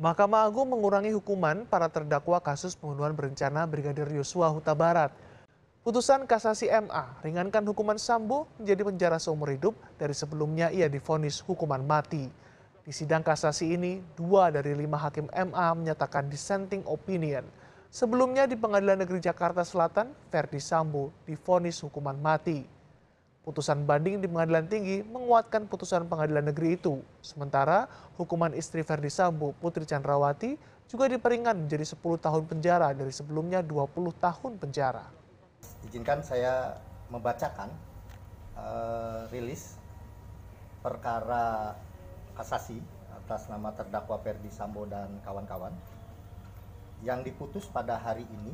Mahkamah Agung mengurangi hukuman para terdakwa kasus pembunuhan berencana Brigadir Yosua Huta Barat. Putusan kasasi MA ringankan hukuman Sambo menjadi penjara seumur hidup dari sebelumnya ia difonis hukuman mati. Di sidang kasasi ini, dua dari lima hakim MA menyatakan dissenting opinion. Sebelumnya di Pengadilan Negeri Jakarta Selatan, Ferdi Sambo difonis hukuman mati. Putusan banding di pengadilan tinggi menguatkan putusan pengadilan negeri itu. Sementara hukuman istri Verdi Sambo, Putri Chandrawati, juga diperingan menjadi 10 tahun penjara dari sebelumnya 20 tahun penjara. Izinkan saya membacakan uh, rilis perkara kasasi atas nama terdakwa Verdi Sambo dan kawan-kawan yang diputus pada hari ini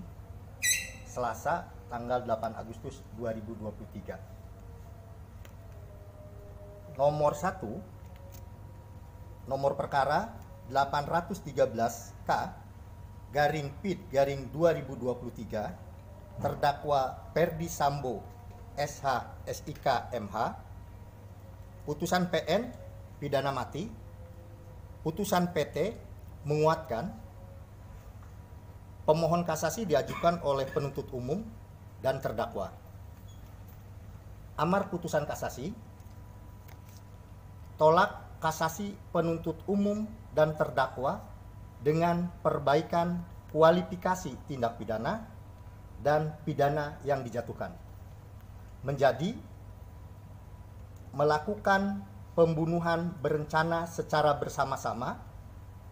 Selasa tanggal 8 Agustus 2023 nomor 1 nomor perkara 813K garing pit garing 2023 terdakwa Perdi Sambo SH SIK MH putusan PN pidana mati putusan PT menguatkan pemohon kasasi diajukan oleh penuntut umum dan terdakwa amar putusan kasasi tolak kasasi penuntut umum dan terdakwa dengan perbaikan kualifikasi tindak pidana dan pidana yang dijatuhkan menjadi melakukan pembunuhan berencana secara bersama-sama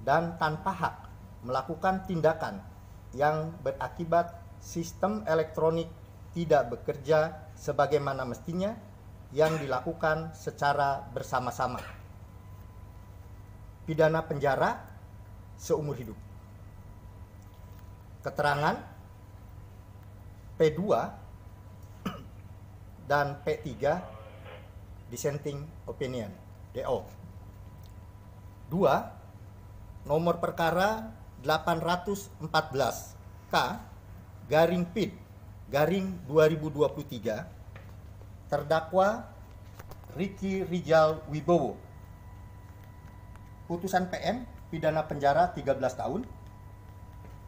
dan tanpa hak melakukan tindakan yang berakibat sistem elektronik tidak bekerja sebagaimana mestinya yang dilakukan secara bersama-sama. Pidana penjara seumur hidup. Keterangan P2 dan P3 dissenting opinion DO. 2 nomor perkara 814 K garing PID garing 2023 terdakwa Riki Rijal Wibowo. Putusan PM pidana penjara 13 tahun.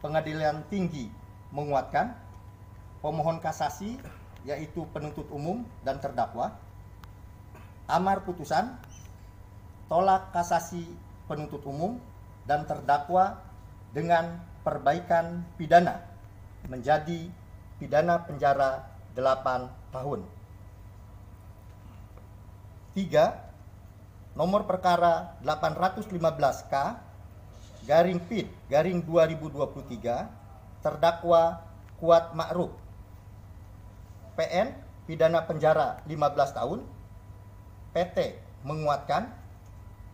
Pengadilan Tinggi menguatkan pemohon kasasi yaitu penuntut umum dan terdakwa. Amar putusan tolak kasasi penuntut umum dan terdakwa dengan perbaikan pidana menjadi pidana penjara 8 tahun. 3 nomor perkara 815K garing PID garing 2023 terdakwa Kuat Ma'ruf PN pidana penjara 15 tahun PT menguatkan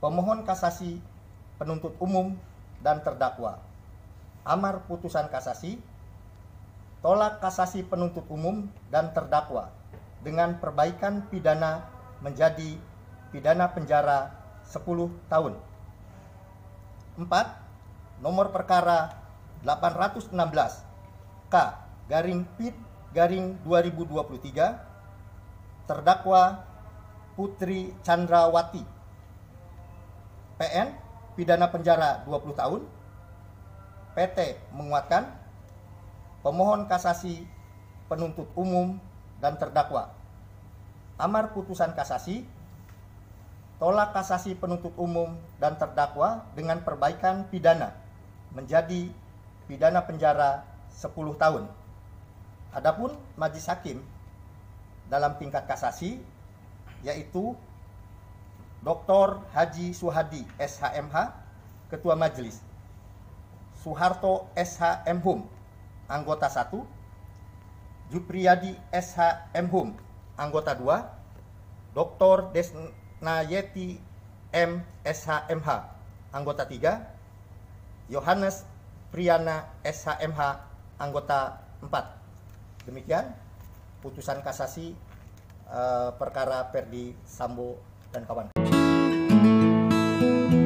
pemohon kasasi penuntut umum dan terdakwa amar putusan kasasi tolak kasasi penuntut umum dan terdakwa dengan perbaikan pidana menjadi pidana penjara 10 tahun. 4. Nomor perkara 816 K garing PIT garing 2023 terdakwa Putri Chandrawati PN pidana penjara 20 tahun PT menguatkan pemohon kasasi penuntut umum dan terdakwa amar putusan kasasi, tolak kasasi penuntut umum dan terdakwa dengan perbaikan pidana menjadi pidana penjara 10 tahun. Adapun majelis hakim dalam tingkat kasasi yaitu Dr. Haji Suhadi SHMH Ketua Majelis Suharto SHMHum, anggota 1, Jupriyadi SHMHum, anggota 2, Dr. Desnayeti M. SHMH, anggota 3, Yohanes Priana SHMH, anggota 4. Demikian putusan kasasi eh, perkara Perdi Sambo dan kawan kawan.